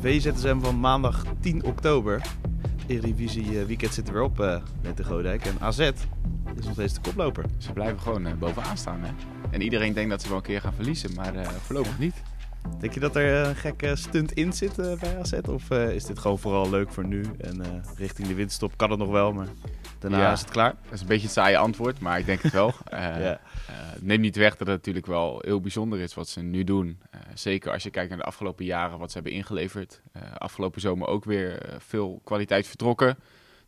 VZSM van maandag 10 oktober. Eredivisie eh, weekend zit er weer op eh, met de Godijk. En AZ is nog steeds de koploper. Ze blijven gewoon eh, bovenaan staan. Hè? En iedereen denkt dat ze wel een keer gaan verliezen, maar voorlopig niet. Denk je dat er een gekke stunt in zit bij AZ? Of is dit gewoon vooral leuk voor nu? En richting de windstop kan het nog wel, maar... Daarna ja. is het klaar. Dat is een beetje het saaie antwoord, maar ik denk het wel. Eh, eh, neem niet weg dat het natuurlijk wel heel bijzonder is wat ze nu doen. Eh, zeker als je kijkt naar de afgelopen jaren wat ze hebben ingeleverd. afgelopen zomer ook weer veel kwaliteit vertrokken.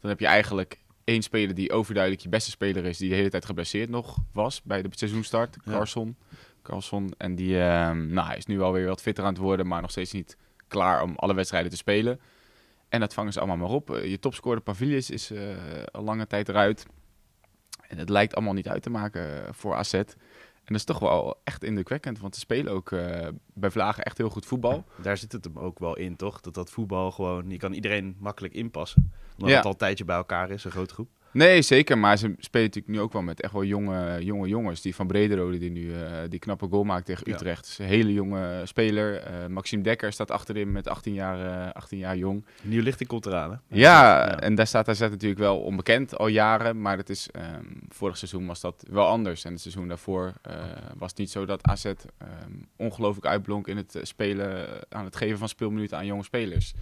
Dan heb je eigenlijk één speler die overduidelijk je beste speler is, die de hele tijd geblesseerd nog was bij de seizoenstart, Carson. Carson. En die ehm, nou, hij is nu alweer wat fitter aan het worden, maar nog steeds niet klaar om alle wedstrijden te spelen. En dat vangen ze allemaal maar op. Eh, je topscorer Pavilius is uh, al lange tijd eruit. En het lijkt allemaal niet uit te maken eh, voor AZ. En dat is toch wel echt indrukwekkend, want ze spelen ook bij Vlagen echt heel goed voetbal. daar zit het hem ook wel in, toch? Dat dat voetbal gewoon, je kan iedereen makkelijk inpassen. Omdat het al een tijdje bij elkaar is, een grote groep. Nee, zeker. Maar ze spelen natuurlijk nu ook wel met echt wel jonge, jonge jongens. Die van Brederode, die nu eh, die knappe goal maakt tegen Utrecht. een hele jonge speler. Uh, Maxime Dekker staat achterin met 18 jaar, 18 eh, jaar jong. Nieuw lichting komt eraan, Ja, en daar staat hij natuurlijk wel onbekend al jaren. Maar het is, ehm, vorig seizoen was dat wel anders. En het seizoen daarvoor was het niet zo dat AZ um, ehm, ongelooflijk uitblonk in het spelen... aan het geven van speelminuten aan jonge spelers.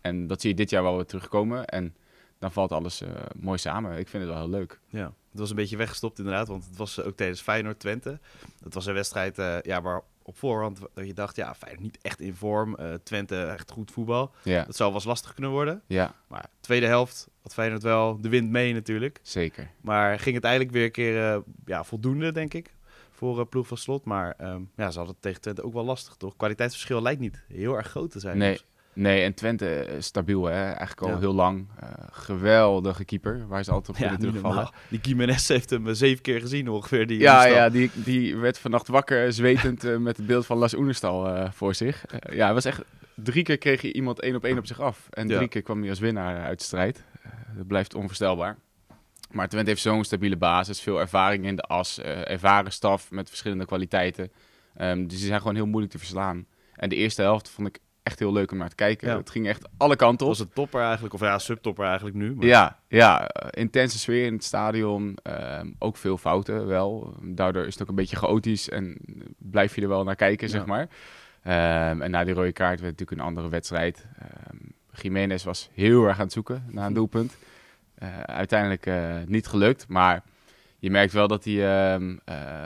En dat zie je dit jaar wel weer terugkomen. En dan valt alles eh, mooi samen. Ik vind het wel heel leuk. Ja, het was een beetje weggestopt inderdaad, want het was eh, ook tijdens Feyenoord-Twente. Dat was een wedstrijd eh, ja, waar op voorhand dat je dacht, ja, Feyenoord niet echt in vorm. Twente echt goed voetbal. Ja. Dat zou wel eens lastig kunnen worden. Ja. Maar tweede helft had Feyenoord wel de wind mee natuurlijk. Zeker. Maar ging het eigenlijk weer een keer ja, voldoende, denk ik, voor ploeg van Slot. Maar ehm, ja, ze hadden het tegen Twente ook wel lastig, toch? Kwaliteitsverschil lijkt niet heel erg groot te zijn. Nee, dus Nee, en Twente eh, stabiel, hè? eigenlijk al heel lang. Eh, geweldige keeper, waar ze altijd op kunnen ja, terugvallen. Die Jiménez heeft hem eh, zeven keer gezien ongeveer. Die ja, ja die, die werd vannacht wakker, zwetend met het beeld van Las Oenestal voor zich. ja, was echt... Drie keer kreeg je iemand één op één op zich af. En drie keer kwam hij als winnaar uit de strijd. dat blijft onvoorstelbaar. Maar Twente heeft zo'n stabiele basis. Veel ervaring in de as. ervaren staf met verschillende kwaliteiten. Ehm, dus die zijn gewoon heel moeilijk te verslaan. En de eerste helft vond ik echt heel leuk om naar te kijken. Het ging echt alle kanten op. was het topper eigenlijk, of ja, subtopper eigenlijk nu. Maar... Ja, ja, eh, intense sfeer in het stadion. Ehm, ook veel fouten wel. Daardoor is het ook een beetje chaotisch en blijf je er wel naar kijken, zeg maar. Ehm, en na die rode kaart werd natuurlijk een andere wedstrijd. Um, Jiménez was heel erg aan het zoeken naar een doelpunt. Eh, uiteindelijk eh, niet gelukt, maar je merkt wel dat hij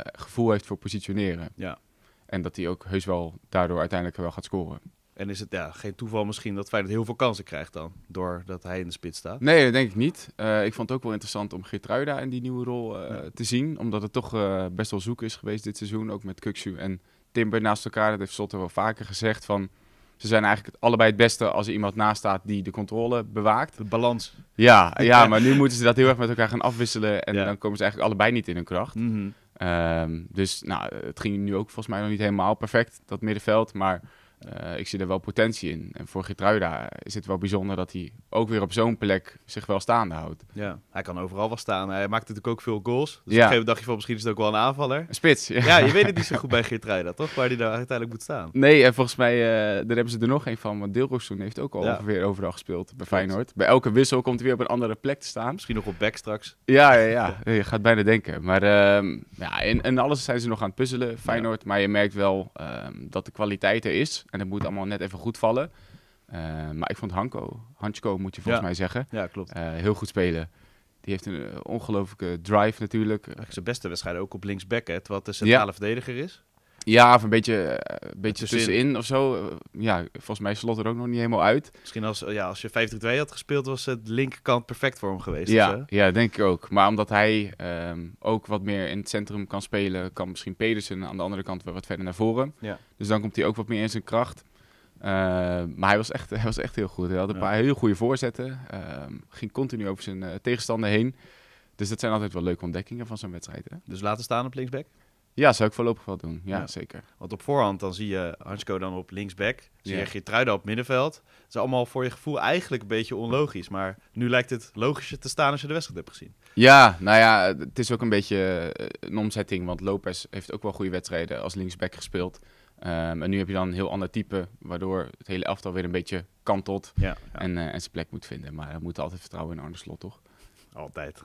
gevoel heeft voor positioneren. Ja. En dat hij ook heus wel daardoor uiteindelijk wel gaat scoren. En is het ja, geen toeval misschien dat Feyenoord heel veel kansen krijgt dan, doordat hij in de spits staat? Nee, dat denk ik niet. Eh, ik vond het ook wel interessant om Gertruida in die nieuwe rol eh, te zien. Omdat het toch eh, best wel zoek is geweest dit seizoen, ook met Kuksu en Timber naast elkaar. Dat heeft Sotter wel vaker gezegd van... Ze zijn eigenlijk allebei het beste als er iemand naast staat die de controle bewaakt. De balans. Ja, ja maar nu moeten ze dat heel erg met elkaar gaan afwisselen. En dan komen ze eigenlijk allebei niet in hun kracht. Mhm. Ehm, dus nou, het ging nu ook volgens mij nog niet helemaal perfect, dat middenveld. Maar eh, ik zie er wel potentie in. En voor Geertruida is het wel bijzonder dat hij ook weer op zo'n plek zich wel staande houdt. Ja, hij kan overal wel staan. Hij maakt natuurlijk ook veel goals. Dus ja. op een gegeven moment dacht je van misschien is het ook wel een aanvaller. Een spits. Ja. je weet het niet zo goed bij Geertruida toch? Waar hij daar uiteindelijk moet staan. Nee, en volgens mij eh, daar hebben ze er nog geen van. Want toen heeft ook al ongeveer overal gespeeld bij Feyenoord. Bij elke wissel komt hij weer op een andere plek te staan. Misschien nog op back straks. Ja, ja, ja. je gaat bijna denken. Maar ehm, ja, en, alles zijn ze nog aan het puzzelen, Feyenoord. Maar je merkt wel ehm, dat de kwaliteit er is. En dat moet allemaal net even goed vallen. Eh, maar ik vond Hanko, Hansko moet je volgens mij zeggen, ja, klopt. Eh, heel goed spelen. Die heeft een eh, ongelofelijke drive natuurlijk. zijn beste wedstrijd ook op linksback, hè, terwijl de centrale verdediger is. Ja, of een beetje, eh, beetje tussenin. of zo. Ja, volgens mij slot er ook nog niet helemaal uit. Misschien als, ja, als je 50-2 had gespeeld, was het linkerkant perfect voor hem geweest. Ja, dus, ja denk ik ook. Maar omdat hij ehm, ook wat meer in het centrum kan spelen, kan misschien Pedersen aan de andere kant weer wat verder naar voren. Ja. Dus dan komt hij ook wat meer in zijn kracht. Eh, maar hij was, echt, hij was echt heel goed. Hij had een paar hele goede voorzetten. Ehm, ging continu over zijn eh, tegenstander heen. Dus dat zijn altijd wel leuke ontdekkingen van zo'n wedstrijd. Hè? Dus laten staan op linksback? Ja, zou ik voorlopig wel doen. Ja, zeker. Want op voorhand dan zie je Hansko dan op linksback. Zie je Truiden op middenveld. Dat is allemaal voor je gevoel eigenlijk een beetje onlogisch. Maar nu lijkt het logischer te staan als je de wedstrijd hebt gezien. Ja, nou ja, het is ook een beetje eh, een omzetting. Want Lopez heeft ook wel goede wedstrijden als linksback gespeeld. Ehm, en nu heb je dan een heel ander type, waardoor het hele elftal weer een beetje kantelt ja, eh, En, zijn plek moet vinden. Maar we moeten altijd vertrouwen in Arne Slot, toch? Altijd.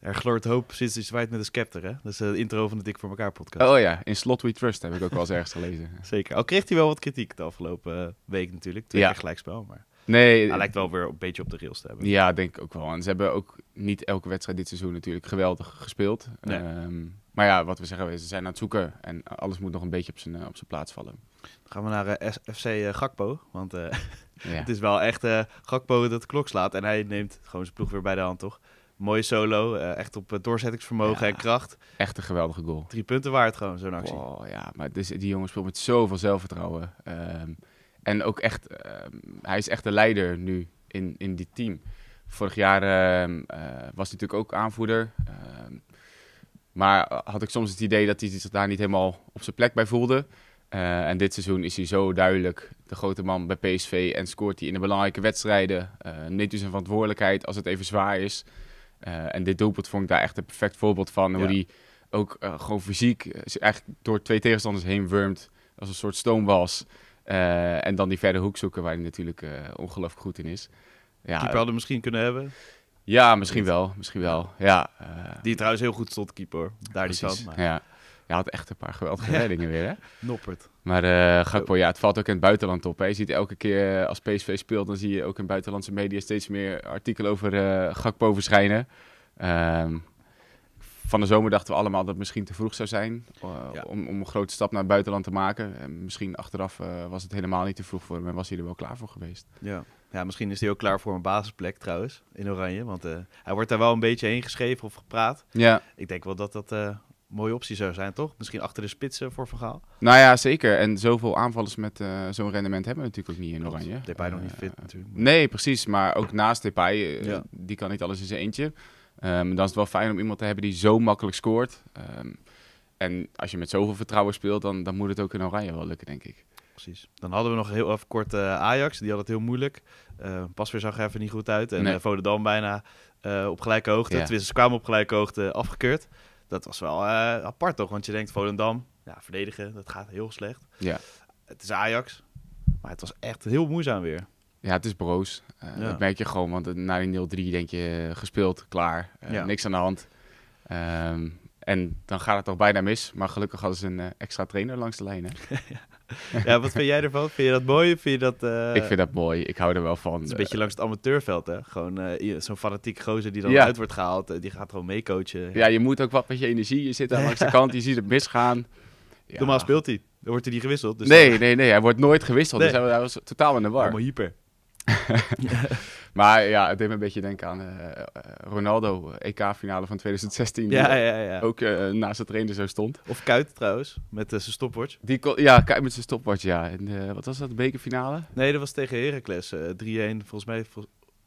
er gloort hoop sinds hij zwaait met een scepter, hè? Dat is eh, de intro van de Dik voor elkaar podcast. Oh ja, in Slot We Trust heb ik ook wel eens ergens gelezen. Zeker. Al kreeg hij wel wat kritiek de afgelopen eh, week natuurlijk. Twee ja. keer gelijkspel, maar... Nee. Eh, hij lijkt wel weer een beetje op de rails te hebben. Ja, denk ik ook wel. En ze hebben ook niet elke wedstrijd dit seizoen natuurlijk geweldig gespeeld. Ehm, maar ja, wat we zeggen, ze zijn aan het zoeken en alles moet nog een beetje op zijn, op zijn plaats vallen. Dan gaan we naar uh, eh, FC eh, Gakpo. Want eh, het is wel echt Gakpo dat de klok slaat. En hij neemt gewoon zijn ploeg weer bij de hand, toch? Mooie solo. echt op doorzettingsvermogen en kracht. Echt een geweldige goal. Drie punten waard gewoon, zo'n actie. Oh ja, maar dus, die jongen speelt met zoveel zelfvertrouwen. Ehm, en ook echt, ehm, hij is echt de leider nu in, in dit team. Vorig jaar ehm, was hij natuurlijk ook aanvoerder. maar had ik soms het idee dat hij zich daar niet helemaal op zijn plek bij voelde. Eh, en dit seizoen is hij zo duidelijk de grote man bij PSV en scoort hij in de belangrijke wedstrijden. Uh, neemt hij zijn verantwoordelijkheid als het even zwaar is. Eh, en dit doelpunt vond ik daar echt een perfect voorbeeld van. Hoe hij ook gewoon fysiek eigenlijk door twee tegenstanders heen wurmt als een soort stoomwas. en dan die verder hoek zoeken waar hij natuurlijk ongelooflijk goed in is. Ja, keeper hadden misschien kunnen hebben. Ja, misschien wel. Misschien wel. Ja, die trouwens heel goed stond, keeper. Daar die kant. Maar... Ja ja had echt een paar geweldige reddingen weer, hè? Noppert. Maar uh, eh, Gakpo, oh ja, het valt ook in het buitenland op. Hè? Je ziet elke keer eh, als PSV speelt, dan zie je ook in buitenlandse media steeds meer artikelen over uh, Gakpo verschijnen. Ehm, van de zomer dachten we allemaal dat het misschien te vroeg zou zijn om, om, een grote stap naar het buitenland te maken. En misschien achteraf was het helemaal niet te vroeg voor hem en was hij er wel klaar voor geweest. Ja, ja misschien is hij ook klaar voor een basisplek trouwens in Oranje. Want hij wordt daar wel een beetje heen geschreven of gepraat. Ja. Ik denk wel dat dat mooie optie zou zijn, toch? Misschien achter de spitsen voor Vergaal. Nou ja, zeker. En zoveel aanvallers met eh, zo'n rendement hebben we natuurlijk ook niet in Oranje. Depay nog niet eh, fit natuurlijk. Nee, precies. Maar ook naast Depay, eh, die kan niet alles in zijn eentje. Um, dan is het wel fijn om iemand te hebben die zo makkelijk scoort. Ehm, en als je met zoveel vertrouwen speelt, dan, dan moet het ook in Oranje wel lukken, denk ik. Precies. Dan hadden we nog heel even kort Ajax. Die had het heel moeilijk. Ehm, pas weer zag er even niet goed uit. En nee. Volendam bijna op gelijke hoogte. Ja. Tenminste, ze kwamen op gelijke hoogte afgekeurd. Dat was wel eh, apart toch? Want je denkt Volendam, ja, verdedigen, dat gaat heel slecht. Ja. Het is Ajax, maar het was echt heel moeizaam weer. Ja, het is broos. Eh, dat merk je gewoon, want na die 0-3 denk je eh, gespeeld, klaar, niks aan de hand. Ehm, en dan gaat het toch bijna mis. Maar gelukkig hadden ze een extra trainer langs de lijn. Hè? ja. ja, wat vind jij ervan? Vind je dat mooi? Vind je dat, eh, Ik vind dat mooi. Ik hou er wel van. Het is een beetje langs het amateurveld, hè? Gewoon eh, zo'n fanatiek gozer die dan uit wordt gehaald. Eh, die gaat gewoon meecoachen. Ja, je moet ook wat met je energie. Je zit aan langs de kant, je ziet het misgaan. Normaal speelt hij. Dan wordt hij niet gewisseld. Dus nee, nee, nee. Hij wordt nooit gewisseld. Nee. Dus hij was totaal in de war. Allemaal hyper. maar ja, het deed me een beetje denken aan eh, eh, Ronaldo, EK-finale eh, e van 2016. Ja, ja, ja. Ook naast het trainer zo stond. Of Kuit trouwens, met zijn stopwatch. Die kon, ja, Kuit met zijn stopwatch, ja. En, wat was dat, de bekerfinale? Nee, dat was tegen Heracles. 3-1, volgens mij,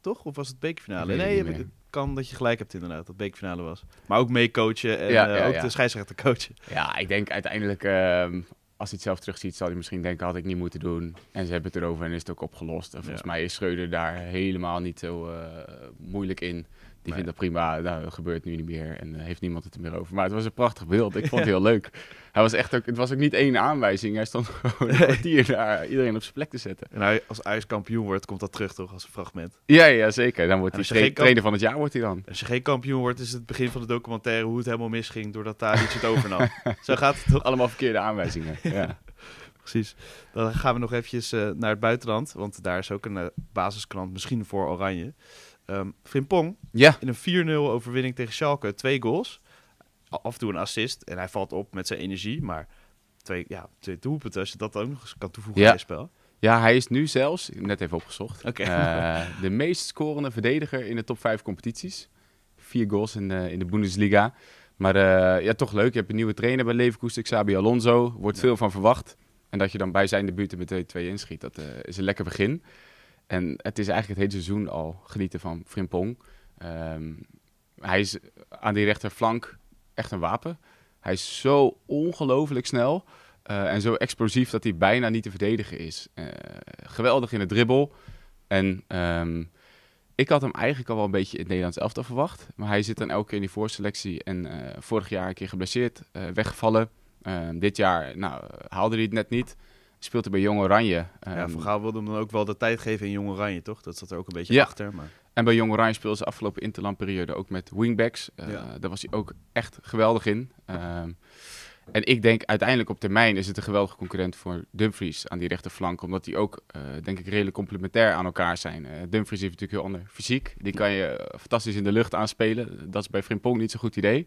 toch? Of was het bekerfinale? Nee, het kan dat je gelijk hebt inderdaad, dat bekerfinale was. Maar ook meecoachen en ook de scheidsrechter coachen. Ja, ik denk uiteindelijk ehm, als hij het zelf terugziet, zal hij misschien denken, had ik niet moeten doen. En ze hebben het erover en is het ook opgelost. En volgens mij is Schreuder daar helemaal niet zo eh, moeilijk in nee. vindt dat prima. Nou, dat gebeurt nu niet meer en eh, heeft niemand het er meer over. Maar het was een prachtig beeld. Ik vond het heel leuk. Hij was echt ook, het was ook niet één aanwijzing. Hij stond gewoon een kwartier daar iedereen op zijn plek te zetten. En hij, als IJs kampioen wordt, komt dat terug toch als een fragment? Ja, ja zeker. Dan wordt hij trainer van het jaar wordt hij dan. Als je geen kampioen wordt, is het begin van de documentaire hoe het helemaal misging doordat daar iets het overnam. Zo gaat het toch? Allemaal verkeerde aanwijzingen. ja. Precies. Dan gaan we nog eventjes eh, naar het buitenland. Want daar is ook een uh, basiskrant, misschien voor Oranje um, Frimpong ja. in een 4-0 overwinning tegen Schalke. Twee goals, af en toe een assist. En hij valt op met zijn energie, maar twee, ja, twee doelpunten, als je dat ook nog eens kan toevoegen ja. het spel. Ja, hij is nu zelfs, net even opgezocht, okay. Eh, de meest scorende verdediger in de top 5 competities. Vier goals in de, eh, in de Bundesliga. Maar eh, ja, toch leuk. Je hebt een nieuwe trainer bij Leverkusen, Xabi Alonso. Wordt veel van verwacht. En dat je dan bij zijn debuut met 2-2 inschiet, dat is een lekker begin. En het is eigenlijk het hele seizoen al genieten van Frimpong. Um, hij is aan die rechterflank echt een wapen. Hij is zo ongelooflijk snel eh, en zo explosief dat hij bijna niet te verdedigen is. Eh, geweldig in de dribbel. En ehm, ik had hem eigenlijk al wel een beetje in het Nederlands elftal verwacht. Maar hij zit dan elke keer in die voorselectie. En eh, vorig jaar een keer geblesseerd, weggevallen. Ehm, dit jaar nou, haalde hij het net niet speelt hij bij Jong Oranje. ja, ehm, Van Gaal wilde hem dan ook wel de tijd geven in Jong Oranje, toch? Dat zat er ook een beetje achter. Maar... En bij Jong Oranje speelde ze afgelopen interlandperiode ook met wingbacks. Uh, Daar was hij ook echt geweldig in. Ehm, en ik denk uiteindelijk op termijn is het een geweldige concurrent voor Dumfries aan die rechterflank. Omdat die ook, eh, denk ik, redelijk complementair aan elkaar zijn. Eh, Dumfries heeft natuurlijk heel ander fysiek. Die kan je eh, fantastisch in de lucht aanspelen. Dat is bij Frimpong niet zo'n goed idee.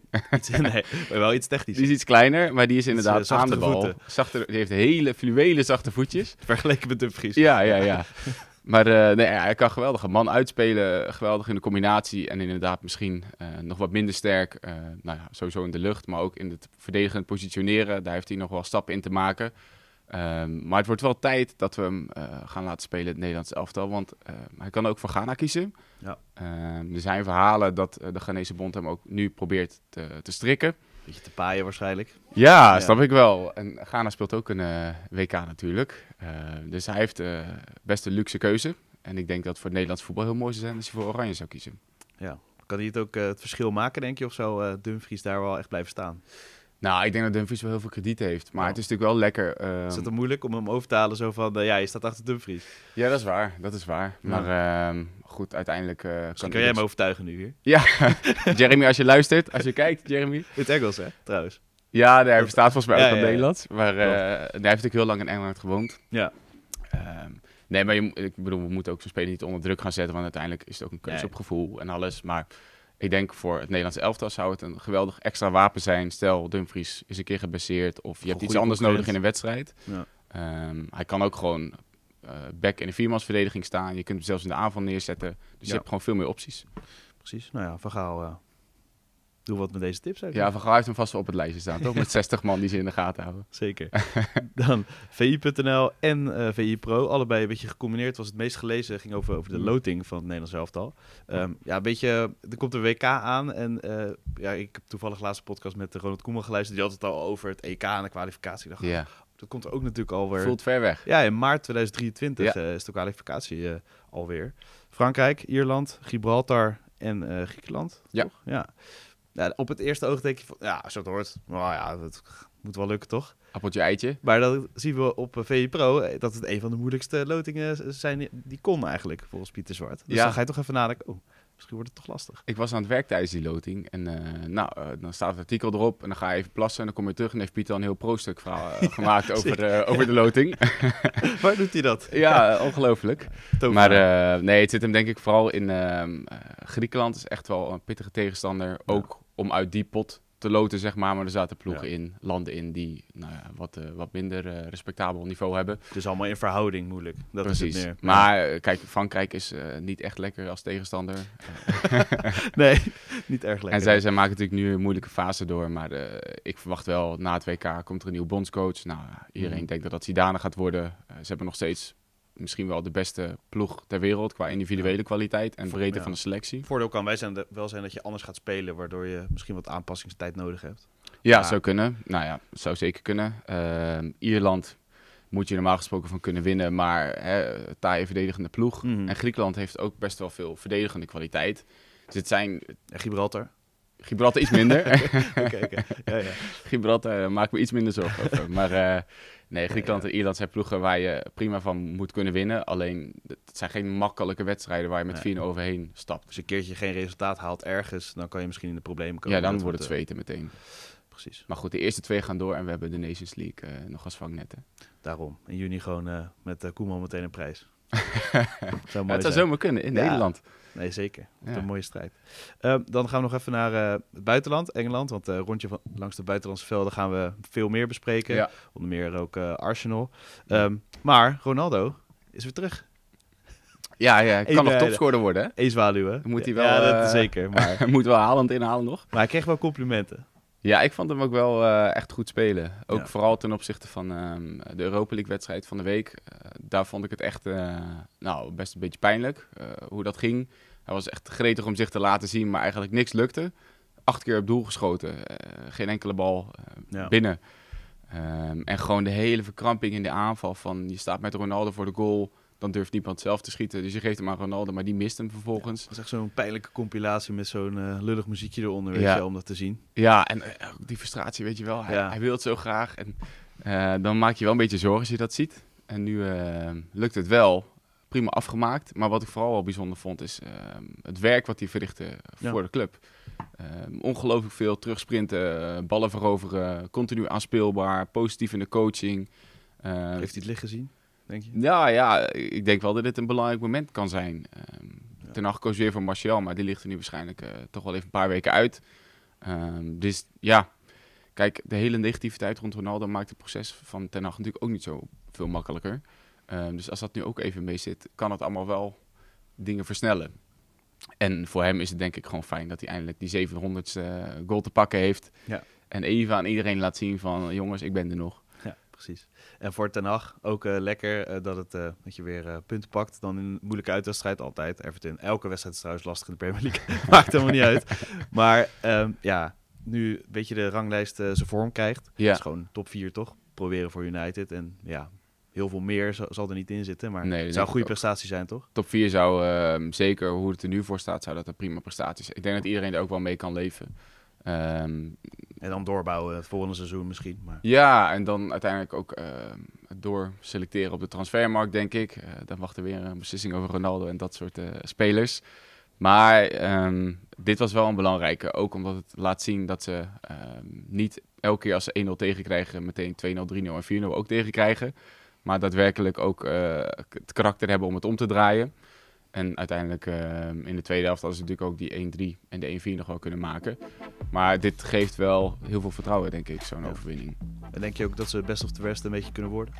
nee, wel iets technisch. Die is iets kleiner, maar die is inderdaad is, aan de bal. Voeten. die heeft hele fluwelen zachte voetjes. Vergeleken met Dumfries. Ja, ja, ja. Maar eh, nee, hij kan geweldig een man uitspelen. Geweldig in de combinatie. En inderdaad misschien eh, nog wat minder sterk. Eh, nou ja, sowieso in de lucht. Maar ook in het verdedigend positioneren. Daar heeft hij nog wel stappen in te maken. Ehm, maar het wordt wel tijd dat we hem gaan laten spelen het Nederlands elftal. Want ehm, hij kan ook voor Ghana kiezen. Ja. Ehm, er zijn verhalen dat de Ghanese bond hem ook nu probeert te, te strikken. Beetje te paaien waarschijnlijk. Ja, snap ik wel. En Ghana speelt ook een eh, WK natuurlijk. Eh, dus hij heeft uh, best een luxe keuze. En ik denk dat het voor het Nederlands voetbal heel mooi zou zijn als hij voor Oranje zou kiezen. Ja. Kan hij het ook het verschil maken, denk je? Of zou Dumfries daar wel echt blijven staan? Nou, ik denk dat Dumfries wel heel veel krediet heeft. Maar het is natuurlijk wel lekker. Um... Is het moeilijk om hem over te halen? Zo van, eh, ja, je staat achter Dumfries. Ja, dat is waar. Dat is waar. Maar ehm, goed, uiteindelijk... Uh, dus kan, kan jij hem overtuigen nu hier? Ja. Jeremy, als je luistert, als je kijkt, Jeremy. het Engels, hè, trouwens. Ja, daar bestaat volgens mij ook ja, Nederland. Maar uh, hij heeft natuurlijk heel lang in Engeland gewoond. Ja. Ehm, nee, maar je, ik bedoel, we moeten ook zo'n speler niet onder druk gaan zetten. Want uiteindelijk is het ook een keuze op gevoel en alles. Maar ik denk voor het Nederlands elftal zou het een geweldig extra wapen zijn. Stel, Dumfries is een keer gebaseerd of je hebt iets anders nodig in een wedstrijd. Ja. Ehm, hij kan ook gewoon eh, back in de viermansverdediging staan. Je kunt hem zelfs in de aanval neerzetten. Dus je hebt gewoon veel meer opties. Precies. Nou ja, verhaal doe wat met deze tips. Eigenlijk. Ja, Van Gaal heeft hem vast op het lijstje staan, toch? Met 60 man die ze in de gaten houden. Zeker. Dan VI.nl en eh, VI Pro, allebei een beetje gecombineerd. Was het meest gelezen, ging over, over de mm. loting van het Nederlands elftal. Ehm, ja, een beetje, er komt een WK aan en eh, ja, ik heb toevallig laatste podcast met Ronald Koeman geluisterd. Die had het al over het EK en de kwalificatie. Dacht, oh, Dat komt er ook natuurlijk alweer. Voelt ver weg. Ja, in maart 2023 eh, is de kwalificatie alweer. Frankrijk, Ierland, Gibraltar en Griekenland. Ja. Toch? ja. Ja, op het eerste oog denk je van, ja, zo je hoort, nou ja, dat moet wel lukken, toch? Appeltje eitje. Maar dan zien we op eh, VE Pro eh, dat het een van de moeilijkste lotingen zijn die kon eigenlijk, volgens Pieter Zwart. Dus ja. dan ga je toch even nadenken, oh, misschien wordt het toch lastig. Ik was aan het werk tijdens die loting en eh, nou, dan staat het artikel erop en dan ga je even plassen en dan kom je terug en heeft Pieter een heel pro-stuk verhaal gemaakt over, de, over de loting. Waar doet hij dat? ja, ongelooflijk. maar nee, het zit hem denk ik vooral in ehm, Griekenland, is echt wel een pittige tegenstander, ook om uit die pot te loten, zeg maar. Maar er zaten ploegen in, landen in die nou ja, wat, eh, wat minder eh, respectabel niveau hebben. Het is allemaal in verhouding moeilijk. Dat Precies. Is het maar eh, kijk, Frankrijk is niet echt lekker als tegenstander. nee, niet erg lekker. En zij, zij maken natuurlijk nu een moeilijke fase door. Maar ik verwacht wel, na het WK komt er een nieuw bondscoach. Nou, iedereen mm. denkt dat dat Zidane gaat worden. ze hebben nog steeds misschien wel de beste ploeg ter wereld qua individuele kwaliteit en breedte van de selectie. Voordeel kan wij zijn, wel zijn dat je anders gaat spelen, waardoor je misschien wat aanpassingstijd nodig hebt. Ja, zou kunnen. Nou ja, zou zeker kunnen. Ehm, Ierland moet je normaal gesproken van kunnen winnen, maar hè, taaie verdedigende ploeg. Mhm. En Griekenland heeft ook best wel veel verdedigende kwaliteit. Dus het zijn... Gibraltar. Gibraltar iets minder. okay, okay. Ja, ja. Gibraltar eh, maakt me iets minder zorgen over. Maar eh, nee, Griekenland en Ierland zijn ploegen waar je prima van moet kunnen winnen. Alleen, het zijn geen makkelijke wedstrijden waar je met 4 overheen stapt. Als je een keertje geen resultaat haalt ergens, dan kan je misschien in de problemen komen. Ja, dan wordt het zweten meteen. Eh, precies. Maar goed, de eerste twee gaan door en we hebben de Nations League nog als vangnetten. Daarom, in juni gewoon uh, met Koeman meteen een prijs. het zou, zomaar kunnen in Nederland. Nee, zeker. Wat een mooie strijd. Ehm, dan gaan we nog even naar eh, het buitenland, Engeland. Want uh, rondje van, langs de buitenlandse velden gaan we veel meer bespreken. Onder meer ook eh, Arsenal. Ehm, maar Ronaldo is weer terug. Ja, ja kan nog topscorer worden. Hè? Moet hij wel. Ja, zeker. Maar... moet wel halend inhalen nog. Maar hij kreeg wel complimenten. Ja, ik vond hem ook wel eh, echt goed spelen. Ook vooral ten opzichte van ehm, de Europa League wedstrijd van de week. Eh, daar vond ik het echt eh, nou, best een beetje pijnlijk hoe dat ging. Hij was echt gretig om zich te laten zien, maar eigenlijk niks lukte. Acht keer op doel geschoten, geen enkele bal binnen. Ehm, en gewoon de hele verkramping in de aanval van je staat met Ronaldo voor de goal dan durft niemand zelf te schieten. Dus je geeft hem aan Ronaldo, maar die mist hem vervolgens. Dat is echt zo'n pijnlijke compilatie met zo'n eh, lullig muziekje eronder, weet je, om dat te zien. Ja, en eh, die frustratie, weet je wel. Hij, hij wil het zo graag. En eh, dan maak je wel een beetje zorgen als je dat ziet. En nu lukt het wel. Prima afgemaakt. Maar wat ik vooral wel bijzonder vond, is ehm, het werk wat hij verrichtte voor de club. Ehm, ongelooflijk veel terugsprinten, ballen veroveren, continu aanspeelbaar, positief in de coaching. Ehm, Heeft hij het licht gezien? denk Ja, ja, ik denk wel dat dit een belangrijk moment kan zijn. Um, ja. Ten acht koos weer voor Martial, maar die ligt er nu waarschijnlijk eh, toch wel even een paar weken uit. Ehm, dus ja, kijk, de hele negativiteit rond Ronaldo maakt het proces van Ten natuurlijk ook niet zo veel makkelijker. Ehm, dus als dat nu ook even mee zit, kan het allemaal wel dingen versnellen. En voor hem is het denk ik gewoon fijn dat hij eindelijk die 700ste eh, goal te pakken heeft. Ja. En even aan iedereen laat zien van, jongens, ik ben er nog precies. En voor Ten Hag ook eh, lekker eh, dat, het, eh, dat je weer punten pakt. Dan in een moeilijke uitwedstrijd altijd. Everton, elke wedstrijd is trouwens lastig in de Premier League. Maakt helemaal niet uit. Maar ehm, ja, nu een beetje de ranglijst zijn vorm krijgt. Ja. is gewoon top 4 toch? Proberen voor United. En ja, heel veel meer zal er niet in zitten. Maar het zou een goede prestatie zijn, toch? Top 4 zou ehm, zeker, hoe het er nu voor staat, zou dat een prima prestatie zijn. Ik denk dat iedereen er ook wel mee kan leven. Ehm, en dan doorbouwen het volgende seizoen misschien. Maar... Ja, en dan uiteindelijk ook uh, ehm, door selecteren op de transfermarkt, denk ik. Eh, dan wacht er weer een beslissing over Ronaldo en dat soort eh, spelers. Maar ehm, dit was wel een belangrijke. Ook omdat het laat zien dat ze niet elke keer als ze 1-0 tegenkrijgen, meteen 2-0, 3-0 en 4-0 ook tegenkrijgen. Maar daadwerkelijk ook eh, het karakter hebben om het om te draaien. En uiteindelijk in de tweede helft als ze natuurlijk ook die 1-3 en de 1-4 nog wel kunnen maken. Maar dit geeft wel heel veel vertrouwen, denk ik, zo'n overwinning. En denk je ook dat ze best of the rest een beetje kunnen worden?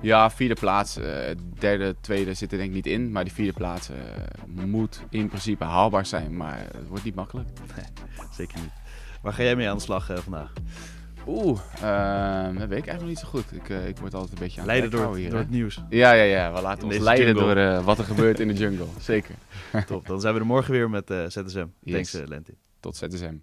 Ja, vierde plaats. Eh, derde, tweede zit er denk ik niet in. Maar die vierde plaats eh, moet in principe haalbaar zijn. Maar het wordt niet makkelijk. zeker niet. Waar ga jij mee aan de slag eh, vandaag? Oeh, ehm, dat weet ik eigenlijk nog niet zo goed. Ik, ik word altijd een beetje aan Leiden door, het, hier, door het nieuws. Ja, ja, ja. We laten ons leiden door wat er gebeurt in de jungle. Zeker. Top, dan zijn we er morgen weer met ZSM. Yes. Thanks, Lentin tot ZSM.